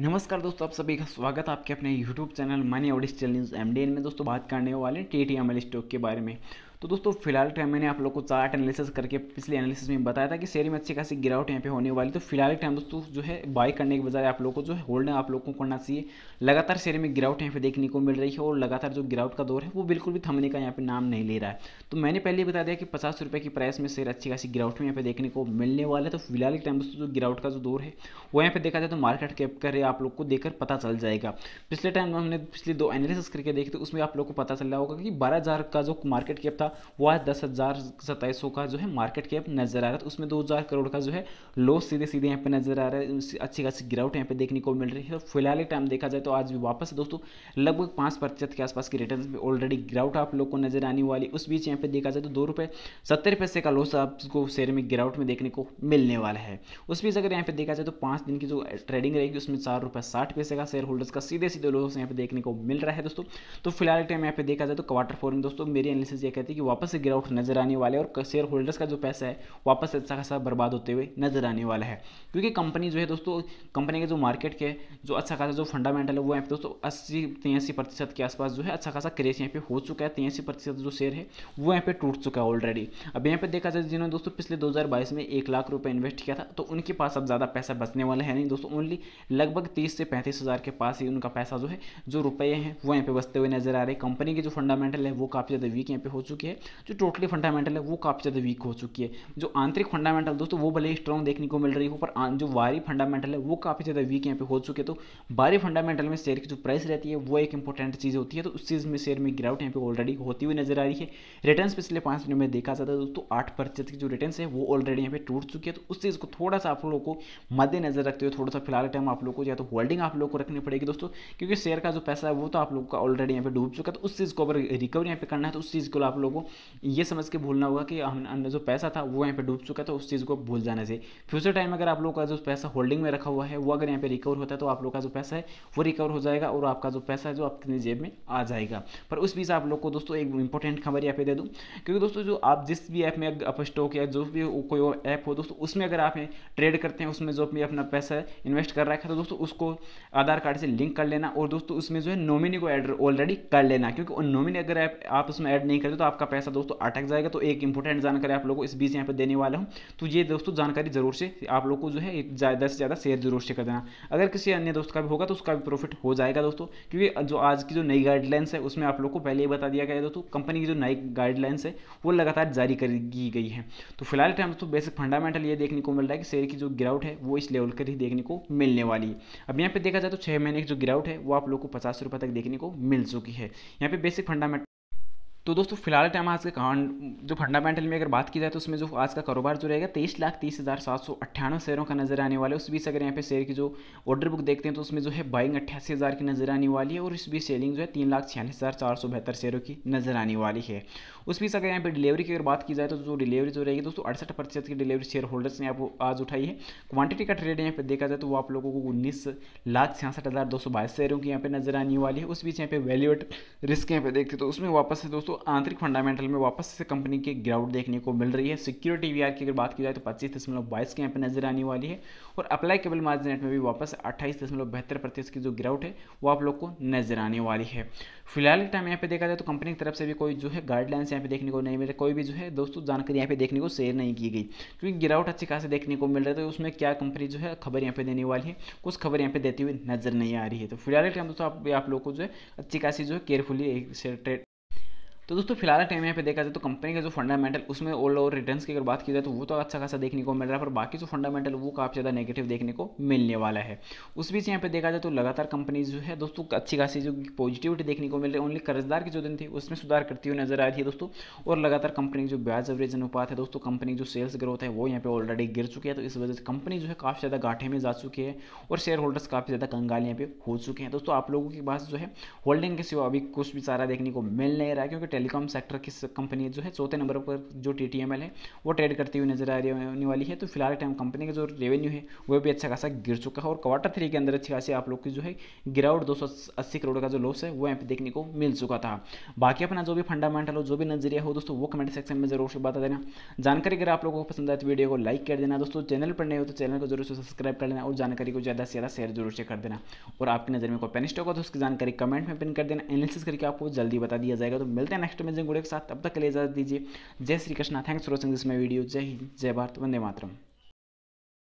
नमस्कार दोस्तों आप सभी का स्वागत है आपके अपने YouTube चैनल मनी ऑडिस न्यूज़ एम में दोस्तों बात करने वाले T T M L stock के बारे में तो दोस्तों फिलहाल टाइम मैंने आप लोग को चार्ट एनालिसिस करके पिछले एनालिसिस में बताया था कि शेयर में अच्छी खासी गिरावट यहाँ पे होने वाली तो फिलहाल टाइम दोस्तों जो है बाय करने के बजाय आप लोग को जो है होल्ड आप लोग को करना चाहिए लगातार शेयर में गिरावट यहाँ पे देखने को मिल रही है और लगातार जो गिरावट का दौर है वो बिल्कुल भी थमने का यहाँ पे नाम नहीं ले रहा है तो मैंने पहले बता दिया कि पचास रुपये की प्राइस में शेयर अच्छी खासी गिरावट में यहाँ पे देखने को मिलने वाला है तो फिलहाल के टाइम दोस्तों जो गिरावट का जो दौर है वो यहाँ पे देखा जाए तो मार्केट कैप कर आप लोग को देखकर पता चल जाएगा पिछले टाइम हमने पिछले दो एनालिसिस करके देखे थे तो उसमें आप लोग को पता चल रहा होगा कि बारह का जो मार्केट कैप था का वो आज दस हज़ार सत्ताईस सौ का जो है मार्केट कैप नज़र आ रहा था उसमें दो हज़ार करोड़ का जो है लो सीधे सीधे यहाँ पे नज़र आ रहा है अच्छी खासी गिरावट यहाँ पे देखने को मिल रही है तो फिलहाल टाइम देखा जाए तो आज भी वापस दोस्तों लगभग पाँच प्रतिशत के आसपास की रिटर्न में ऑलरेडी गिरावट आप लोग को नज़र आने वाली उस बीच यहाँ पे देखा जाए तो दो रुपये सत्तर पैसे का लॉस आपको शेयर में गिरावट में देखने को मिलने वाला है उस बीच अगर यहाँ पे देखा जाए तो पाँच दिन की जो ट्रेडिंग रहेगी उसमें चार रुपये साठ पैसे का शेयर होल्डर्स का सीधे सीधे लॉस यहाँ पे देखने को मिल रहा है दोस्तों तो फिलहाल टाइम यहाँ पे देखा जाए तो क्वार्टर फोर में दोस्तों मेरी एनालिसिस ये कहती है कि कि वापस से गिरावट नज़र आने वाले और शेयर होल्डर्स का जो पैसा है वापस अच्छा खासा बर्बाद होते हुए नज़र आने वाला है क्योंकि कंपनी जो है दोस्तों कंपनी के जो मार्केट के जो अच्छा खासा जो फंडामेंटल है वो यहाँ पे दोस्तों अस्सी तिरासी प्रतिशत के आसपास जो है अच्छा खासा क्रेश यहाँ पे हो चुका है तिरासी प्रतिशत जो शेयर है वो यहाँ पे टूट चुका है ऑलरेडी अब यहाँ पे देखा जाए जिन्होंने दोस्तों पिछले बाईस में एक लाख रुपये इन्वेस्ट किया था तो उनके पास अब ज़्यादा पैसा बचने वाला है नहीं दोस्तों ओनली लगभग तीस से पैंतीस हज़ार के पास ही उनका पैसा जो है जो रुपये हैं वो यहाँ पे बचते हुए नजर आ रहे कंपनी के जो फंडामेंटल है वो काफ़ी ज़्यादा वीक यहाँ पे हो चुकी है है जो टोटली फंडामेंटल है वो काफ़ी ज़्यादा वीक हो चुकी है जो आंतरिक फंडामेंटल दोस्तों वो भले ही स्ट्रॉन्ग देखने को मिल रही हो पर जो बाहरी फंडामेंटल है वो काफ़ी ज़्यादा वीक यहाँ पे हो चुके तो बाहरी फंडामेंटल में शेयर की जो प्राइस रहती है वो एक इंपॉर्टेंट चीज़ होती है तो उस चीज़ में शेयर में गिरावट यहाँ पे ऑलरेडी होती हुई नजर आ रही है रिटर्न पिछले पाँच दिनों में देखा जाता है दोस्तों आठ प्रतिशत की जो रिटर्न है वो ऑलरेडी यहाँ पे टूट चुकी है तो उस चीज़ को थोड़ा सा आप लोगों को मद्देनजर रखते हुए थोड़ा सा फिलहाल टाइम आप लोग को या तो होल्डिंग आप लोग को रखनी पड़ेगी दोस्तों क्योंकि शेयर का जो पैसा है वो तो आप लोग का ऑलरेडी यहाँ पे डूब चुका है तो उस चीज़ को अगर रिकवरी यहाँ पे करना है तो उस चीज़ को आप लोग को को ये समझ के भूलना होगा कि हमने जो पैसा था वो यहाँ पे डूब चुका था तो उस चीज़ को भूल जाने से फ्यूचर टाइम अगर आप लोग का जो पैसा होल्डिंग में रखा हुआ है वो अगर यहाँ पे रिकवर होता है तो आप लोग का जो पैसा है वो रिकवर हो जाएगा और आपका जो पैसा है जो आपके जेब में आ जाएगा पर उस बीच आप लोग को दोस्तों एक इंपॉर्टेंट खबर यहाँ पे दे दूँ क्योंकि दोस्तों जो आप जिस भी ऐप में आप स्टॉक या जो भी कोई ऐप हो दोस्तों उसमें अगर आप ट्रेड करते हैं उसमें जो भी अपना पैसा इन्वेस्ट कर रखा है तो दोस्तों उसको आधार कार्ड से लिंक कर लेना और दोस्तों उसमें जो है नॉमिनी को एड ऑलरेडी कर लेना क्योंकि नॉमिनी अगर आप उसमें ऐड नहीं करते तो आपका पैसा दोस्तों अटक जाएगा तो एक इंपॉर्टेंट जानकारी आप लोग को इस बीच यहाँ पर देने वाला हूँ तो ये दोस्तों जानकारी जरूर से आप लोग को जो है ज़्यादा से ज़्यादा शेयर जरूर से कर देना अगर किसी अन्य दोस्त का भी होगा तो उसका भी प्रॉफिट हो जाएगा दोस्तों क्योंकि जो आज की जो नई गाइडलाइंस है उसमें आप लोग को पहले ही बता दिया गया दोस्तों कंपनी की जो नई गाइडलाइंस है वो लगातार जारी कर दी गई है तो फिलहाल टाइम दोस्तों बेसिक फंडामेंटल ये देखने को मिल रहा है कि शेयर की जो गिरावट है वो इस लेवल पर ही देखने को मिलने वाली है अब यहाँ पे देखा जाए तो छः महीने की जो गिरावट है वो आप लोग को पचास रुपये तक देखने को मिल चुकी है यहाँ पे बेसिक फंडामेंटल तो दोस्तों फिलहाल टाइम आज के जो फंडामेंटल में अगर बात की जाए तो उसमें जो आज का कारोबार जो रहेगा तेईस लाख तीस हज़ार सात सौ अट्ठानवे शेयरों का नजर आने वाला है उस बीच अगर यहाँ पे शेयर की जो ऑर्डर बुक देखते हैं तो उसमें जो है बाइंग अट्ठासी हज़ार की नजर आने वाली है और इस बीच सेलिंग जो है तीन लाख छियालीस हज़ार चार सौ बहत्तर शेयरों की नजर आने वाली है उस बीच अगर यहाँ पर डिलीवरी की अगर बात की जाए तो जो डिलीवरी जो रहेगी दोस्तों अड़सठ प्रतिशत की डिलीवरी शेयर होल्डर्स ने आपको आज उठाई है क्वांटिटी का ट्रेड यहाँ पर देखा जाए तो वो आप लोगों को उन्नीस लाख छियासठ हज़ार दो सौ बाईस शेयरों की यहाँ पर नजर आने वाली है उस बीच यहाँ पे वैल्यूएट रिस्क यहाँ पर देखते तो उसमें वापस है दोस्तों आंतरिक फंडामेंटल में वापस से कंपनी की गिरावट देखने को मिल रही है सिक्योरिटी वी की अगर बात की जाए तो पच्चीस दशमलव बाईस के यहाँ पर नजर आने वाली है और अप्लाई केबल मार्जिन नेट में भी वापस अट्ठाईस दशमलव बेहतर प्रतिशत की जो गिरावट है वो आप लोग को नजर आने वाली है फिलहाल टाइम यहाँ पे देखा जाए तो कंपनी की तरफ से भी कोई जो है गाइडलाइंस यहाँ पे देखने को नहीं मिल कोई भी जो है दोस्तों जानकारी यहाँ पे देखने को शेयर नहीं की गई क्योंकि गिरावट अच्छी खासी देखने को मिल रही है तो उसमें क्या कंपनी जो है खबर यहाँ पे देने वाली है कुछ खबर यहाँ पे देती हुई नजर नहीं आ रही है तो फिलहाल टाइम दोस्तों आप लोग को जो है अच्छी खासी जो है केयरफुली तो दोस्तों फिलहाल टाइम यहाँ पे देखा जाए तो कंपनी का जो फंडामेंटल उसमें ओल्ड और रिटर्न की अगर बात की जाए तो वो तो अच्छा खासा देखने को मिल रहा है पर बाकी जो फंडामेंटल वो काफ़ी ज़्यादा नेगेटिव देखने को मिलने वाला है उस बीच यहाँ पे देखा जाए तो लगातार कंपनी जो है दोस्तों अच्छी खासी जो पॉजिटिविटी देखने को मिल रही है ओनली कर्जदार की जो दिन थी उसमें सुधार करती हुई नजर आ रही है दोस्तों और लगातार कंपनी जो ब्याज एवरेज अनुपात है दोस्तों कंपनी जो सेल्स ग्रोथ है वो यहाँ पे ऑलरेडी गिर चुकी है तो इस वजह से कंपनी जो है काफ़ी ज़्यादा घाटे में जा चुकी है और शेयर होल्डर्स काफ़ी ज़्यादा कंगाल यहाँ पे हो चुके हैं दोस्तों आप लोगों के पास जो है होल्डिंग के सिवा अभी कुछ भी सारा देखने को मिल नहीं रहा है क्योंकि टेलीकॉम सेक्टर की कंपनी जो है चौथे नंबर पर जो टी है वो ट्रेड करती हुई नजर आ रही होने वाली है तो फिलहाल टाइम कंपनी का जो रेवेन्यू है वो भी अच्छा खासा गिर चुका है और क्वार्टर थ्री के अंदर अच्छी खासी आप लोग की जो है गिरावट दो करोड़ का जो लॉस है वो यहाँ पे देखने को मिल चुका था बाकी अपना जो भी फंडामेंटल हो जो भी नजरिया हो दोस्तों वो कमेंट सेक्शन में जरूर से बता देना जानकारी अगर आप लोगों को पसंद आए तो वीडियो को लाइक कर देना दोस्तों चैनल पर नहीं हो तो चैनल को जरूर से सब्सक्राइब कर लेना और जानकारी को ज़्यादा से ज़्यादा शेयर जरूर से कर देना और आपकी नज़र में कोई पेनिस्टॉक स्टॉक हो तो उसकी जानकारी कमेंट में पिन कर देना एनालिसिस करके आपको जल्दी बता दिया जाएगा तो मिलते हैं नेक्स्ट अमेजिंग वीडियो के साथ तब तक के लिए इजाजत दीजिए जय Shri Krishna thanks for watching this my video जय हिंद जय भारत वंदे मातरम